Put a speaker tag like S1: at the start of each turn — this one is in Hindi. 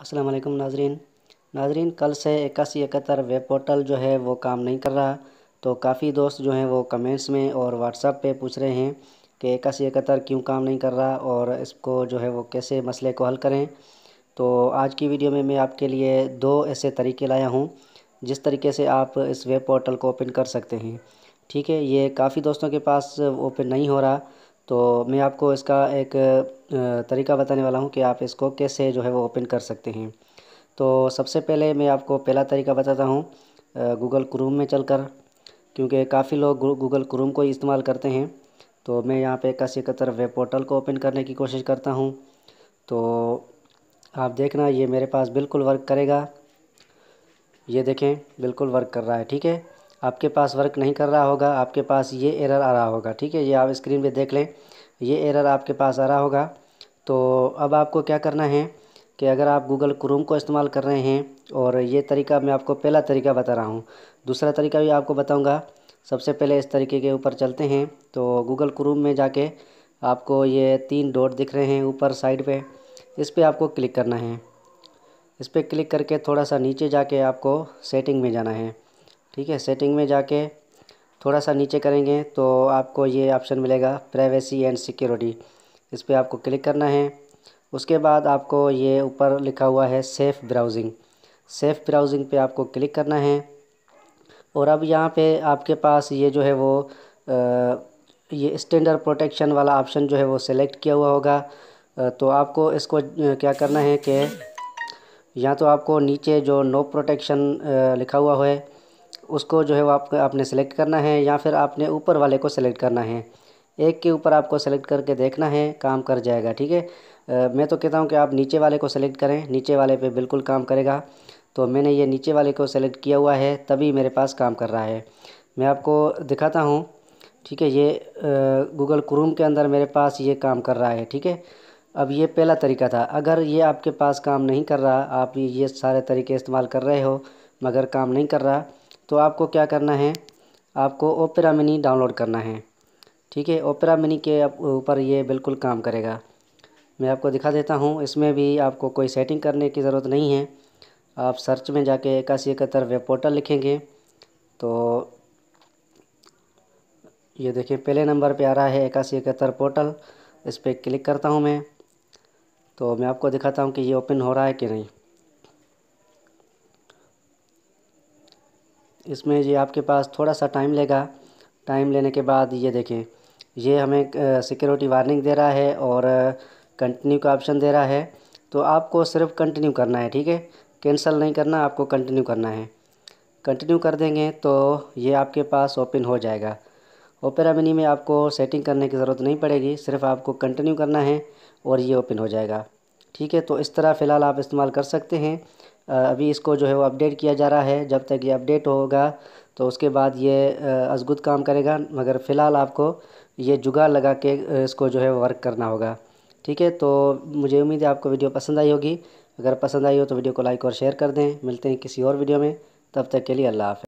S1: असलम नाजरीन नाजरीन कल से इक्यासी इकहत्तर वेब पोर्टल जो है वो काम नहीं कर रहा तो काफ़ी दोस्त जो हैं वो कमेंट्स में और व्हाट्सअप पे पूछ रहे हैं कि इक्यासी इकहत्तर क्यों काम नहीं कर रहा और इसको जो है वो कैसे मसले को हल करें तो आज की वीडियो में मैं आपके लिए दो ऐसे तरीके लाया हूँ जिस तरीके से आप इस वेब पोर्टल को ओपन कर सकते हैं ठीक है ये काफ़ी दोस्तों के पास ओपन नहीं हो रहा तो मैं आपको इसका एक तरीका बताने वाला हूँ कि आप इसको कैसे जो है वो ओपन कर सकते हैं तो सबसे पहले मैं आपको पहला तरीका बताता हूँ गूगल क्रूम में चलकर क्योंकि काफ़ी लोग गूगल क्रूम को इस्तेमाल करते हैं तो मैं यहाँ पे इक्यासी इकहत्तर वेब पोर्टल को ओपन करने की कोशिश करता हूँ तो आप देखना ये मेरे पास बिल्कुल वर्क करेगा ये देखें बिल्कुल वर्क कर रहा है ठीक है आपके पास वर्क नहीं कर रहा होगा आपके पास ये एरर आ रहा होगा ठीक है ये आप स्क्रीन पे देख लें ये एरर आपके पास आ रहा होगा तो अब आपको क्या करना है कि अगर आप गूगल क्रोम को इस्तेमाल कर रहे हैं और ये तरीका मैं आपको पहला तरीका बता रहा हूँ दूसरा तरीका भी आपको बताऊँगा सबसे पहले इस तरीके के ऊपर चलते हैं तो गूगल क्रोम में जाके आपको ये तीन डॉट दिख रहे हैं ऊपर साइड पे इस पर आपको क्लिक करना है इस पर क्लिक करके थोड़ा सा नीचे जाके आपको सेटिंग में जाना है ठीक है सेटिंग में जाके थोड़ा सा नीचे करेंगे तो आपको ये ऑप्शन मिलेगा प्राइवेसी एंड सिक्योरिटी इस पर आपको क्लिक करना है उसके बाद आपको ये ऊपर लिखा हुआ है सेफ़ ब्राउज़िंग सेफ़ ब्राउज़िंग पे आपको क्लिक करना है और अब यहाँ पे आपके पास ये जो है वो आ, ये स्टैंडर्ड प्रोटेक्शन वाला ऑप्शन जो है वो सेलेक्ट किया हुआ होगा आ, तो आपको इसको क्या करना है कि या तो आपको नीचे जो नो प्रोटेक्शन लिखा हुआ है उसको जो है वो आपको आपने सेलेक्ट करना है या फिर आपने ऊपर वाले को सेलेक्ट करना है एक के ऊपर आपको सेलेक्ट करके देखना है काम कर जाएगा ठीक है मैं तो कहता हूँ कि आप नीचे वाले को सेलेक्ट करें नीचे वाले पे बिल्कुल काम करेगा तो मैंने ये नीचे वाले को सेलेक्ट किया हुआ है तभी मेरे पास काम कर रहा है मैं आपको दिखाता हूँ ठीक है ये गूगल क्रूम के अंदर मेरे पास ये काम कर रहा है ठीक है अब ये पहला तरीका था अगर ये आपके पास काम नहीं कर रहा आप ये सारे तरीके इस्तेमाल कर रहे हो मगर काम नहीं कर रहा तो आपको क्या करना है आपको ओपेरा मिनी डाउनलोड करना है ठीक है ओपेरा मिनी के ऊपर ये बिल्कुल काम करेगा मैं आपको दिखा देता हूँ इसमें भी आपको कोई सेटिंग करने की ज़रूरत नहीं है आप सर्च में जाके इक्यासी इकहत्तर वेब पोर्टल लिखेंगे तो ये देखें पहले नंबर पे आ रहा है इक्यासी इकहत्तर पोर्टल इस पर क्लिक करता हूँ मैं तो मैं आपको दिखाता हूँ कि ये ओपन हो रहा है कि नहीं इसमें ये आपके पास थोड़ा सा टाइम लेगा टाइम लेने के बाद ये देखें ये हमें सिक्योरिटी वार्निंग दे रहा है और कंटिन्यू का ऑप्शन दे रहा है तो आपको सिर्फ कंटिन्यू करना है ठीक है कैंसिल नहीं करना आपको कंटिन्यू करना है कंटिन्यू कर देंगे तो ये आपके पास ओपन हो जाएगा ओपेरा मिनी में आपको सेटिंग करने की ज़रूरत नहीं पड़ेगी सिर्फ आपको कंटिन्यू करना है और ये ओपन हो जाएगा ठीक है तो इस तरह फ़िलहाल आप इस्तेमाल कर सकते हैं अभी इसको जो है वो अपडेट किया जा रहा है जब तक ये अपडेट होगा तो उसके बाद ये अजगुत काम करेगा मगर फ़िलहाल आपको ये जुगाड़ लगा के इसको जो है वर्क करना होगा ठीक है तो मुझे उम्मीद है आपको वीडियो पसंद आई होगी अगर पसंद आई हो तो वीडियो को लाइक और शेयर कर दें मिलते हैं किसी और वीडियो में तब तक के लिए अल्लाह हाफ़